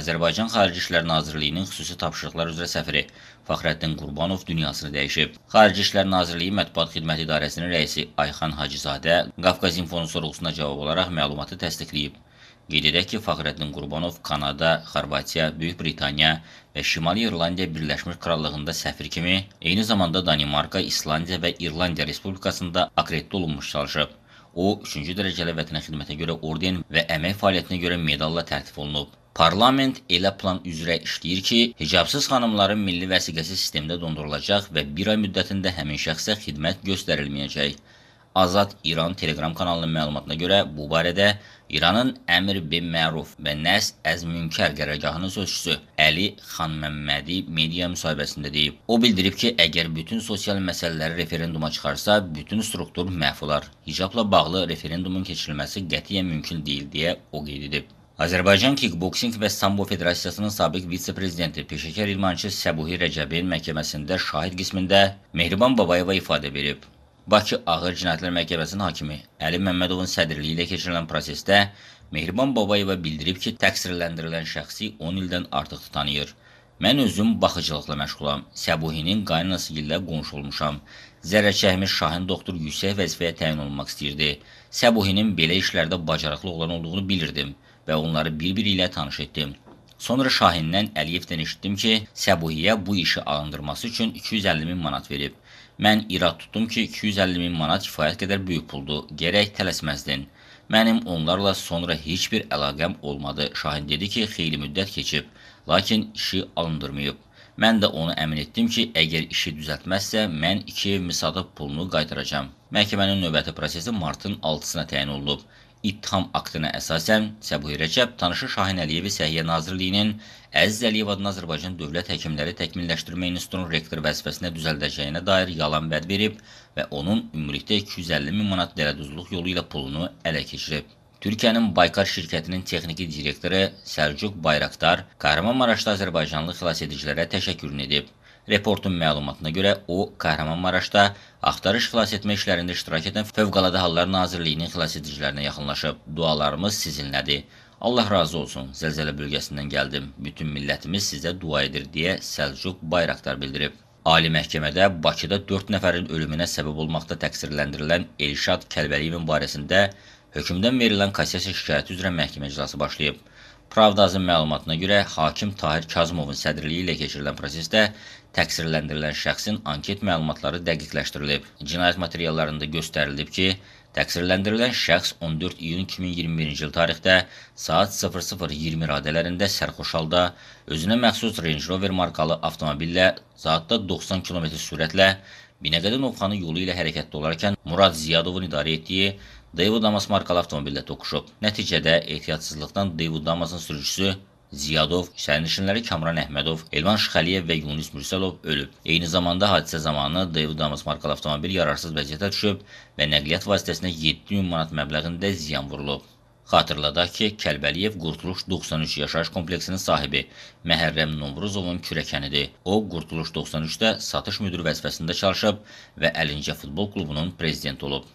Azərbaycan Xarici İşlər Nazirliyinin xüsusi tapşırıqlar üzrə səfiri Fəxrəddin Qurbanov dünyasını dəyişib. Xarici İşlər Nazirliyi Mətbuat Xidməti İdarəsinin rəisi Ayxan Hacızadə Qafqaz infonu sorğusuna cavab olaraq məlumatı təsdiqləyib. Qeyd edək ki, Fəxrəddin Qurbanov Kanada, Xorvatiya, Böyük Britaniya və Şimali İrlandiya Birləşmiş Krallığında səfir kimi, eyni zamanda Danimarka, İslandiya və İrlandiya Respublikasında akreditə olunmuş çalışıb. O, 3-cü dərəcəli vətənə xidmətə görə orden və əmək fəaliyyətinə görə medalla tərtif olunub. Parlament elə plan üzrə işləyir ki, hicabsız xanımların milli vəsiqəsi sistemdə dondurulacaq və bir ay müddətində həmin şəxsə xidmət göstərilməyəcək. Azad İran Telegram kanalının məlumatına görə bu barədə İranın Əmir bin Məruf və Nəs Əz Münkər qərargahının sözçüsü Əli Xan Məmmədi media müsahibəsində deyib. O bildirib ki, əgər bütün sosial məsələləri referenduma çıxarsa, bütün struktur məhv olar. Hicabla bağlı referendumun keçirilməsi qətiyyən mümkün deyil deyə o qeyd edib. Azərbaycan Kikboksing və Sambo Federasiyasının sabiq vitse-prezidenti peşəkar idmançı Səbuhi Rəcəbin məhkəməsində şahid qismində Mehriban Babayeva ifadə verib. Bakı Ağır Cinayətlər Məhkəməsinin hakimi Əli Məmmədovun sədrliyi ilə keçirilən prosesdə Mehriban Babayeva bildirib ki, təqsirləndirilən şəxsi 10 ildən artıq tanıyır. Mən özüm baxıcılıqla məşğulam. Səbuhinin qaynanası ilə qonşu olmuşam. Zərər çəkmiş Şahin doktor yüksək vəzifəyə təyin olmaq istəyirdi. Səbuhinin belə işlərdə bacarıqlı olan olduğunu bilirdim və onları bir-biri ilə tanış etdim. Sonra Şahindən Əliyevdən eşitdim ki, Səbuhiyə bu işi alındırması üçün 250 min manat verib. Mən irad tutdum ki, 250 min manat kifayət qədər böyük puldur, gərək tələsməzdin. Mənim onlarla sonra heç bir əlaqəm olmadı. Şahin dedi ki, xeyli müddət keçib, lakin işi alındırmayıb. Mən də onu əmin etdim ki, əgər işi düzəltməzsə, mən iki evimi satıb pulunu qaytaracam. Məhkəmənin növbəti prosesi martın 6-sına təyin olunub. İttiham aktına əsasən Səbuhi Rəcəb tanışı Şahin Əliyevi Səhiyyə Nazirliyinin Əziz Əliyev adına Azərbaycan Dövlət Həkimləri Təkmilləşdirmə İnstitutunun rektor vəzifəsinə düzəldəcəyinə dair yalan vəd verib və onun ümumilikdə 250 min manat dələduzluq yolu ilə pulunu ələ keçirib. Türkiyənin Baykar şirkətinin texniki direktoru Səlcuq Bayraqdar Kahramanmaraşda Azərbaycanlı xilasedicilərə təşəkkür edib. Reportun məlumatına görə o, Qəhrəmanmaraşda axtarış xilas etmə işlərində iştirak edən Fövqəladə Hallar Nazirliyinin xilas edicilərinə yaxınlaşıb. Dualarımız sizinlədir. Allah razı olsun, zəlzələ bölgəsindən gəldim. Bütün millətimiz sizə dua edir deyə Səlcuq Bayraqdar bildirib. Ali məhkəmədə Bakıda 4 nəfərin ölümünə səbəb olmaqda təqsirləndirilən Elşad Kəlbəliyevin barəsində hökmdən verilən kassasiya şikayəti üzrə məhkəmə iclası başlayıb. Pravdazın məlumatına görə, hakim Tahir Kazımovun sədrliyi ilə keçirilən prosesdə təqsirləndirilən şəxsin anket məlumatları dəqiqləşdirilib. Cinayət materiallarında göstərilib ki, təqsirləndirilən şəxs 14 iyun 2021-ci il tarixdə saat 00:20 radələrində sərxoşalda özünə məxsus Range Rover markalı avtomobillə saatda 90 km sürətlə Binəqədi Novxanı yolu ilə hərəkətdə olarkən Murad Ziyadovun idarə etdiyi Daewoo Damas markalı avtomobillə toqquşub. Nəticədə ehtiyatsızlıqdan Daewoo Damasın sürücüsü Ziyadov, sərnişinləri Kamran Əhmədov, Elvan Şıxəliyev və Yunis Mürsəlov ölüb. Eyni zamanda hadisə zamanı Daewoo Damas markalı avtomobil yararsız vəziyyətə düşüb və nəqliyyat vasitəsinə 7 min manat məbləğində ziyan vurulub. Xatırladaq ki, Kəlbəliyev Qurtuluş 93 yaşayış kompleksinin sahibi Məhərrəm Nomruzovun kürəkənidir. O, Qurtuluş 93-də satış müdürü vəzifəsində çalışıb və Əlincə futbol klubunun prezidenti olub.